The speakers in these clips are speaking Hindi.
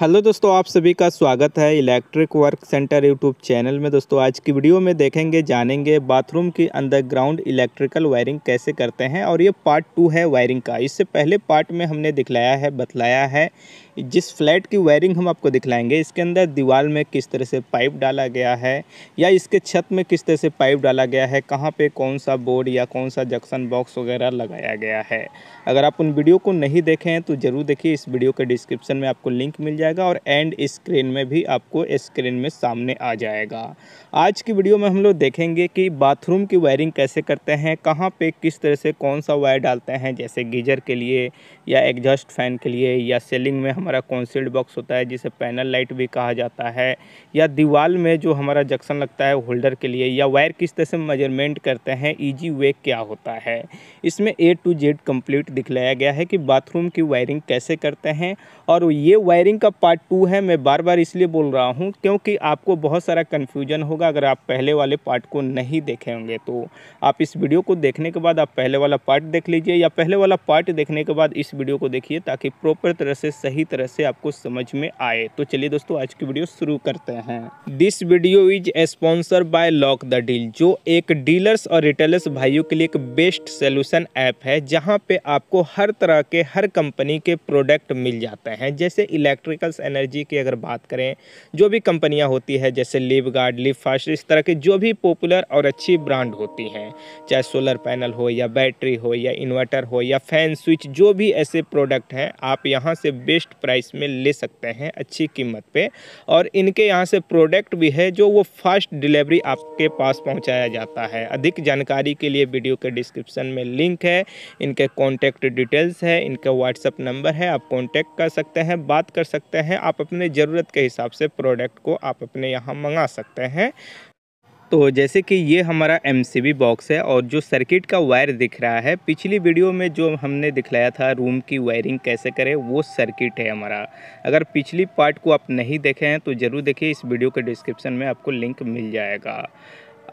हेलो दोस्तों आप सभी का स्वागत है electric work centre YouTube channel में दोस्तों आज की वीडियो में देखेंगे जानेंगे बाथरूम की अंडरग्राउंड इलेक्ट्रिकल वायरिंग कैसे करते हैं और ये पार्ट टू है वायरिंग का इससे पहले पार्ट में हमने दिखलाया है बतलाया है जिस फ्लैट की वायरिंग हम आपको दिखलाएंगे इसके अंदर दीवार में किस तरह से पाइप डाला गया है या इसके छत में किस तरह से पाइप डाला गया है कहाँ पे कौन सा बोर्ड या कौन सा जंक्शन बॉक्स वगैरह लगाया गया है अगर आप उन वीडियो को नहीं देखे हैं तो ज़रूर देखिए इस वीडियो के डिस्क्रिप्शन में आपको लिंक मिल जाएगा और एंड स्क्रीन में भी आपको स्क्रीन में सामने आ जाएगा आज की वीडियो में हम लोग देखेंगे कि बाथरूम की वायरिंग कैसे करते हैं कहाँ पे किस तरह से कौन सा वायर डालते हैं जैसे गीजर के लिए या एग्जॉस्ट फैन के लिए या सेलिंग में हम हमारा कॉन्सील्ड बॉक्स होता है जिसे पैनल लाइट भी कहा जाता है या दीवार में जो हमारा जक्शन लगता है होल्डर के लिए या वायर किस तरह से मेजरमेंट करते हैं ईजी e वे क्या होता है इसमें ए टू जेड कंप्लीट दिखलाया गया है कि बाथरूम की वायरिंग कैसे करते हैं और ये वायरिंग का पार्ट टू है मैं बार बार इसलिए बोल रहा हूँ क्योंकि आपको बहुत सारा कन्फ्यूजन होगा अगर आप पहले वाले पार्ट को नहीं देखे होंगे तो आप इस वीडियो को देखने के बाद आप पहले वाला पार्ट देख लीजिए या पहले वाला पार्ट देखने के बाद इस वीडियो को देखिए ताकि प्रॉपर तरह से सही तरह तरह से आपको समझ में आए तो चलिए दोस्तों आज की वीडियो शुरू करते हैं this video is sponsor by lock the deal जो एक डीलर्स और रिटेलर्स भाइयों के लिए एक बेस्ट सोल्यूशन ऐप है जहाँ पे आपको हर तरह के हर कंपनी के प्रोडक्ट मिल जाते हैं जैसे इलेक्ट्रिकल्स एनर्जी की अगर बात करें जो भी कंपनियाँ होती है जैसे लिव गार्ड लिव फास्ट इस तरह के जो भी पॉपुलर और अच्छी ब्रांड होती हैं चाहे सोलर पैनल हो या बैटरी हो या इन्वर्टर हो या फैन स्विच जो भी ऐसे प्रोडक्ट हैं आप यहां से बेस्ट प्राइस में ले सकते हैं अच्छी कीमत पे और इनके यहाँ से प्रोडक्ट भी है जो वो फास्ट डिलीवरी आपके पास पहुँचाया जाता है अधिक जानकारी के लिए वीडियो के डिस्क्रिप्सन में लिंक है इनके कॉन्टैक्ट डिटेल्स है इनका व्हाट्सअप नंबर है आप कॉन्टैक्ट कर सकते हैं बात कर सकते हैं आप अपने ज़रूरत के हिसाब से प्रोडक्ट को आप अपने यहाँ मंगा सकते हैं तो जैसे कि ये हमारा एम बॉक्स है और जो सर्किट का वायर दिख रहा है पिछली वीडियो में जो हमने दिखलाया था रूम की वायरिंग कैसे करें वो सर्किट है हमारा अगर पिछली पार्ट को आप नहीं देखे हैं तो ज़रूर देखिए इस वीडियो के डिस्क्रिप्शन में आपको लिंक मिल जाएगा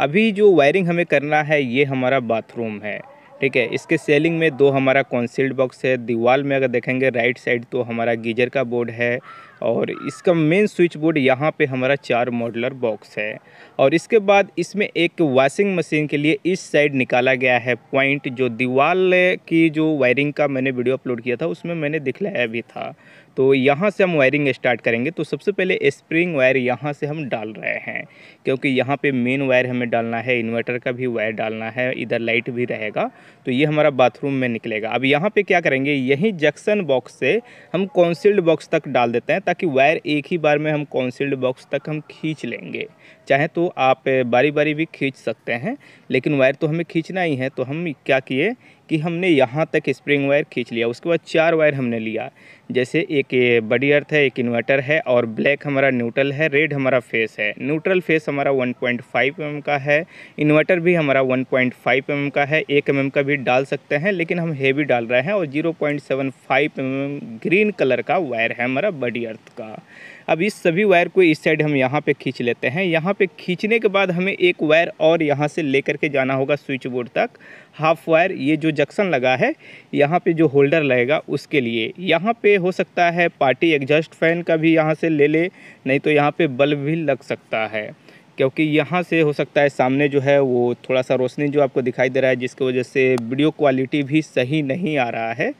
अभी जो वायरिंग हमें करना है ये हमारा बाथरूम है ठीक है इसके सेलिंग में दो हमारा कॉन्सील्ड बॉक्स है दीवाल में अगर देखेंगे राइट साइड तो हमारा गीजर का बोर्ड है और इसका मेन स्विच बोर्ड यहाँ पे हमारा चार मॉडलर बॉक्स है और इसके बाद इसमें एक वॉशिंग मशीन के लिए इस साइड निकाला गया है पॉइंट जो दीवाल की जो वायरिंग का मैंने वीडियो अपलोड किया था उसमें मैंने दिखलाया भी था तो यहाँ से हम वायरिंग स्टार्ट करेंगे तो सबसे पहले स्प्रिंग वायर यहाँ से हम डाल रहे हैं क्योंकि यहाँ पे मेन वायर हमें डालना है इन्वर्टर का भी वायर डालना है इधर लाइट भी रहेगा तो ये हमारा बाथरूम में निकलेगा अब यहाँ पे क्या करेंगे यही जंक्शन बॉक्स से हम कॉन्सिल्ड बॉक्स तक डाल देते हैं ताकि वायर एक ही बार में हम कॉन्सिल्ड बॉक्स तक हम खींच लेंगे चाहे तो आप बारी बारी भी खींच सकते हैं लेकिन वायर तो हमें खींचना ही है तो हम क्या किए कि हमने यहाँ तक स्प्रिंग वायर खींच लिया उसके बाद चार वायर हमने लिया जैसे एक बडी अर्थ है एक इन्वर्टर है और ब्लैक हमारा न्यूट्रल है रेड हमारा फेस है न्यूट्रल फेस हमारा 1.5 पॉइंट mm का है इन्वर्टर भी हमारा 1.5 पॉइंट mm का है एक एम mm का भी डाल सकते हैं लेकिन हम हेवी डाल रहे हैं और 0.75 पॉइंट mm ग्रीन कलर का वायर है हमारा बडी अर्थ का अब इस सभी वायर को इस साइड हम यहाँ पे खींच लेते हैं यहाँ पे खींचने के बाद हमें एक वायर और यहाँ से लेकर के जाना होगा स्विच बोर्ड तक हाफ वायर ये जो जक्शन लगा है यहाँ पे जो होल्डर लगेगा उसके लिए यहाँ पे हो सकता है पार्टी एग्जॉस्ट फैन का भी यहाँ से ले ले नहीं तो यहाँ पर बल्ब भी लग सकता है क्योंकि यहाँ से हो सकता है सामने जो है वो थोड़ा सा रोशनी जो आपको दिखाई दे रहा है जिसकी वजह से वीडियो क्वालिटी भी सही नहीं आ रहा है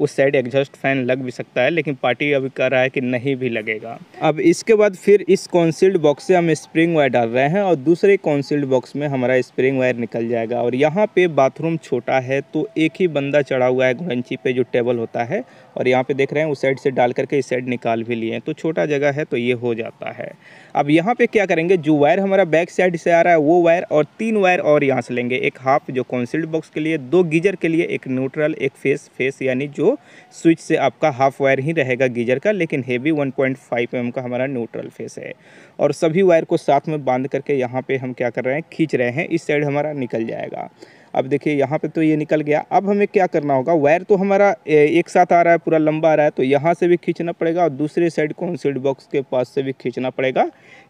उस साइड एग्जॉस्ट फैन लग भी सकता है लेकिन पार्टी अभी कर रहा है कि नहीं भी लगेगा अब इसके बाद फिर इस कॉन्सील्ड बॉक्स से हम स्प्रिंग वायर डाल रहे हैं और दूसरे कॉन्सील्ड बॉक्स में हमारा स्प्रिंग वायर निकल जाएगा और यहाँ पे बाथरूम छोटा है तो एक ही बंदा चढ़ा हुआ है घुरंची पे जो टेबल होता है और यहाँ पे देख रहे हैं उस साइड से डाल करके इस साइड निकाल भी लिए तो छोटा जगह है तो ये हो जाता है अब यहाँ पे क्या करेंगे जो वायर हमारा बैक साइड से आ रहा है वो वायर और तीन वायर और यहाँ से लेंगे एक हाफ जो कॉन्सिल्ड बॉक्स के लिए दो गीजर के लिए एक न्यूट्रल एक फेस फेस यानी जो जो स्विच से आपका हाफ वायर ही रहेगा गीजर का लेकिन heavy one point five M का हमारा न्यूट्रल फेस है और सभी वायर को साथ में बांध करके यहाँ पे हम क्या कर रहे हैं खींच रहे हैं इस साइड हमारा निकल जाएगा अब देखिए यहाँ पे तो ये निकल गया अब हमें क्या करना होगा वायर तो हमारा एक साथ आ रहा है पूरा लंबा आ रहा है तो यहाँ से भी खींचना पड़ेगा और दूसरे साइड सीड बॉक्स के पास से भी खींचना पड़ेगा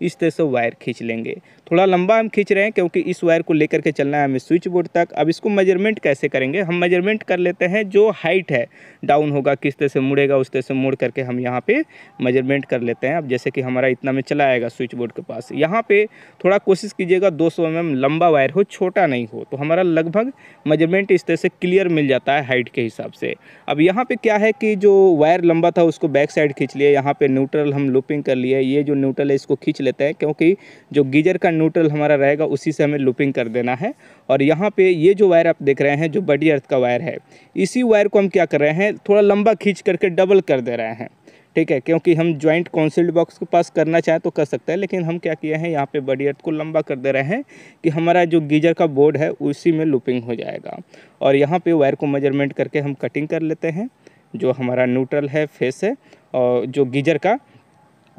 इस तरह से वायर खींच लेंगे थोड़ा लंबा हम खींच रहे हैं क्योंकि इस वायर को लेकर के चलना है हमें स्विच बोर्ड तक अब इसको मेजरमेंट कैसे करेंगे हम मेजरमेंट कर लेते हैं जो हाइट है डाउन होगा किस तरह से मुड़ेगा उस तरह से मुड़ करके हम यहाँ पर मेजरमेंट कर लेते हैं अब जैसे कि हमारा इतना में चला आएगा स्विच बोर्ड के पास यहाँ पर थोड़ा कोशिश कीजिएगा दो सौ लंबा वायर हो छोटा नहीं हो तो हमारा लगभग लगभग मेजरमेंट इस तरह से क्लियर मिल जाता है हाइट के हिसाब से अब यहाँ पे क्या है कि जो वायर लंबा था उसको बैक साइड खींच लिया यहाँ पे न्यूट्रल हम लूपिंग कर लिए ये जो न्यूट्रल है इसको खींच लेते हैं क्योंकि जो गीजर का न्यूट्रल हमारा रहेगा उसी से हमें लूपिंग कर देना है और यहाँ पर ये जो वायर आप देख रहे हैं जो बडी अर्थ का वायर है इसी वायर को हम क्या कर रहे हैं थोड़ा लंबा खींच करके डबल कर दे रहे हैं ठीक है क्योंकि हम ज्वाइंट कॉन्सिल्ड बॉक्स के पास करना चाहें तो कर सकते हैं लेकिन हम क्या किए हैं यहाँ पे बडी अर्थ को लंबा कर दे रहे हैं कि हमारा जो गीजर का बोर्ड है उसी में लूपिंग हो जाएगा और यहाँ पे वायर को मेजरमेंट करके हम कटिंग कर लेते हैं जो हमारा न्यूट्रल है फेस है और जो गीजर का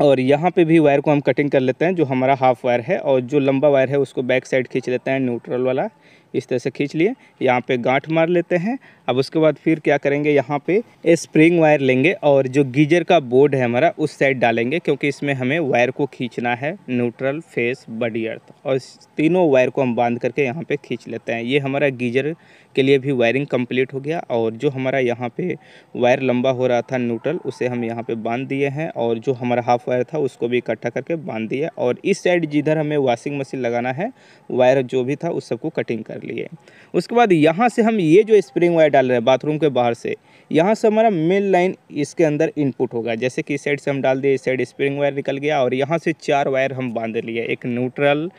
और यहाँ पे भी वायर को हम कटिंग कर लेते हैं जो हमारा हाफ वायर है और जो लंबा वायर है उसको बैक साइड खींच लेते हैं न्यूट्रल वाला इस तरह से खींच लिए यहाँ पे गांठ मार लेते हैं अब उसके बाद फिर क्या करेंगे यहाँ पे स्प्रिंग वायर लेंगे और जो गीजर का बोर्ड है हमारा उस साइड डालेंगे क्योंकि इसमें हमें वायर को खींचना है न्यूट्रल फेस बडी अर्थ और तीनों वायर को हम बांध करके यहाँ पे खींच लेते हैं ये हमारा गीजर के लिए भी वायरिंग कम्प्लीट हो गया और जो हमारा यहाँ पर वायर लंबा हो रहा था न्यूट्रल उसे हम यहाँ पर बांध दिए हैं और जो हमारा हाफ वायर था उसको भी इकट्ठा करके बांध दिया और इस साइड जिधर हमें वॉशिंग मशीन लगाना है वायर जो भी था उस सबको कटिंग कर लिए उसके बाद यहाँ से हम ये जो स्प्रिंग वायर डाल रहे हैं बाथरूम के बाहर से यहाँ से हमारा मेन लाइन इसके अंदर इनपुट होगा जैसे कि इस साइड से हम डाल दिए इस साइड स्प्रिंग वायर निकल गया और यहाँ से चार वायर हम बांध लिए एक न्यूट्रल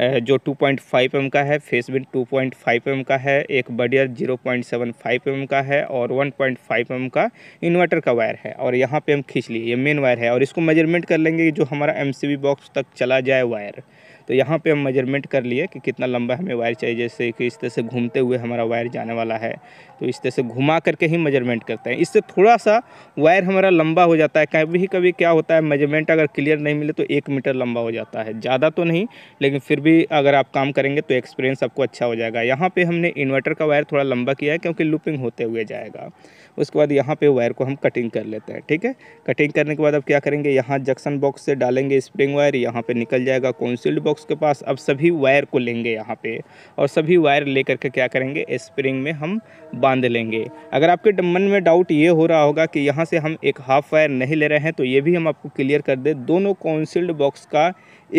जो 2.5 पॉइंट एम का है फेस बिन 2.5 पॉइंट एम का है एक बडियर 0.75 पॉइंट एम का है और 1.5 पॉइंट एम का इन्वर्टर का वायर है और यहाँ पे हम खींच लिए ये मेन वायर है और इसको मेजरमेंट कर लेंगे जो हमारा एम बॉक्स तक चला जाए वायर तो यहाँ पे हम मेजरमेंट कर लिए कि कितना लंबा हमें वायर चाहिए जैसे कि इस तरह से घूमते हुए हमारा वायर जाने वाला है तो इस तरह से घुमा करके ही मेजरमेंट करते हैं इससे थोड़ा सा वायर हमारा लंबा हो जाता है कभी कभी क्या होता है मेजरमेंट अगर क्लियर नहीं मिले तो एक मीटर लंबा हो जाता है ज़्यादा तो नहीं लेकिन फिर भी अगर आप काम करेंगे तो एक्सपीरियंस आपको अच्छा हो जाएगा यहाँ पर हमने इन्वर्टर का वायर थोड़ा लंबा किया है क्योंकि लुपिंग होते हुए जाएगा उसके बाद यहाँ पर वायर को हम कटिंग कर लेते हैं ठीक है कटिंग करने के बाद अब क्या करेंगे यहाँ जंक्शन बॉक्स से डालेंगे स्प्रिंग वायर यहाँ पर निकल जाएगा कौनसिल्ड बॉक्स बॉक्स के पास अब सभी वायर को लेंगे यहाँ पे और सभी वायर ले करके क्या करेंगे स्प्रिंग में हम बांध लेंगे अगर आपके मन में डाउट ये हो रहा होगा कि यहाँ से हम एक हाफ वायर नहीं ले रहे हैं तो ये भी हम आपको क्लियर कर दें दोनों काउंसिल्ड बॉक्स का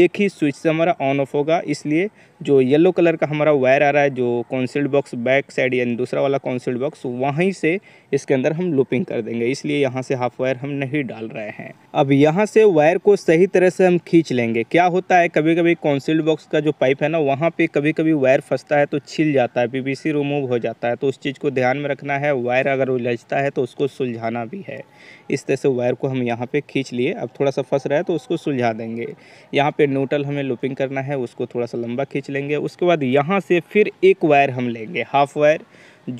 एक ही स्विच से हमारा ऑन ऑफ होगा इसलिए जो येलो कलर का हमारा वायर आ रहा है जो कॉन्सिल्ड बॉक्स बैक साइड यानी दूसरा वाला कॉन्सिल्ड बॉक्स वहीं से इसके अंदर हम लूपिंग कर देंगे इसलिए यहाँ से हाफ वायर हम नहीं डाल रहे हैं अब यहाँ से वायर को सही तरह से हम खींच लेंगे क्या होता है कभी कभी कॉन्सिल्ड बॉक्स का जो पाइप है ना वहाँ पर कभी कभी वायर फंसता है तो छिल जाता है पी रिमूव हो जाता है तो उस चीज़ को ध्यान में रखना है वायर अगर उलझता है तो उसको सुलझाना भी है इस तरह से वायर को हम यहाँ पर खींच लिए अब थोड़ा सा फंस रहा है तो उसको सुलझा देंगे यहाँ पर नोटल हमें लूपिंग करना है उसको थोड़ा सा लंबा खींच लेंगे उसके बाद यहाँ से फिर एक वायर हम लेंगे हाफ वायर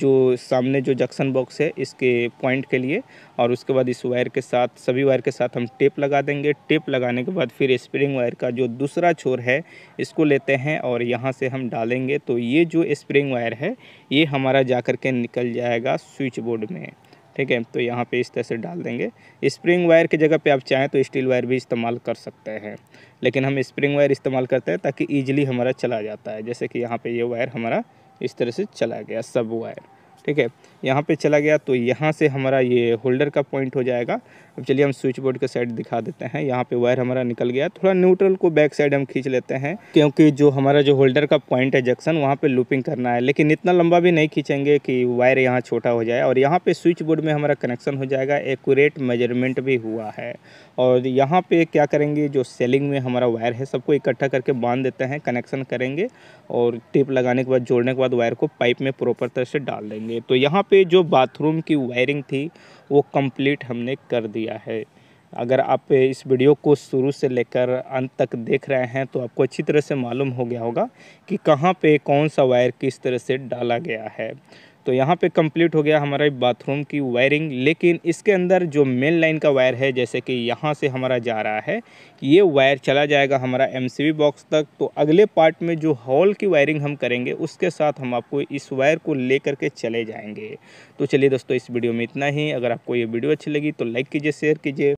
जो सामने जो जक्शन बॉक्स है इसके पॉइंट के लिए और उसके बाद इस वायर के साथ सभी वायर के साथ हम टेप लगा देंगे टेप लगाने के बाद फिर स्प्रिंग वायर का जो दूसरा छोर है इसको लेते हैं और यहाँ से हम डालेंगे तो ये जो स्प्रिंग वायर है ये हमारा जा कर के निकल जाएगा स्विच बोर्ड में ठीक है तो यहाँ पे इस तरह से डाल देंगे स्प्रिंग वायर की जगह पे आप चाहें तो स्टील वायर भी इस्तेमाल कर सकते हैं लेकिन हम स्प्रिंग वायर इस्तेमाल करते हैं ताकि ईजिली हमारा चला जाता है जैसे कि यहाँ पर ये यह वायर हमारा इस तरह से चला गया सब वायर ठीक है यहाँ पे चला गया तो यहाँ से हमारा ये होल्डर का पॉइंट हो जाएगा अब चलिए हम स्विच बोर्ड के साइड दिखा देते हैं यहाँ पे वायर हमारा निकल गया थोड़ा न्यूट्रल को बैक साइड हम खींच लेते हैं क्योंकि जो हमारा जो होल्डर का पॉइंट है जंक्शन वहाँ पे लूपिंग करना है लेकिन इतना लंबा भी नहीं खींचेंगे कि वायर यहाँ छोटा हो जाए और यहाँ पे स्विच बोर्ड में हमारा कनेक्शन हो जाएगा एकूरेट मेजरमेंट भी हुआ है और यहाँ पे क्या करेंगे जो सेलिंग में हमारा वायर है सबको इकट्ठा करके बांध देते हैं कनेक्शन करेंगे और टिप लगाने के बाद जोड़ने के बाद वायर को पाइप में प्रॉपर तरह से डाल देंगे तो यहाँ पे जो बाथरूम की वायरिंग थी वो कंप्लीट हमने कर दिया है अगर आप इस वीडियो को शुरू से लेकर अंत तक देख रहे हैं तो आपको अच्छी तरह से मालूम हो गया होगा कि कहाँ पे कौन सा वायर किस तरह से डाला गया है तो यहाँ पे कंप्लीट हो गया हमारा बाथरूम की वायरिंग लेकिन इसके अंदर जो मेन लाइन का वायर है जैसे कि यहाँ से हमारा जा रहा है ये वायर चला जाएगा हमारा एम बॉक्स तक तो अगले पार्ट में जो हॉल की वायरिंग हम करेंगे उसके साथ हम आपको इस वायर को ले करके चले जाएँगे तो चलिए दोस्तों इस वीडियो में इतना ही अगर आपको ये वीडियो अच्छी लगी तो लाइक कीजिए शेयर कीजिए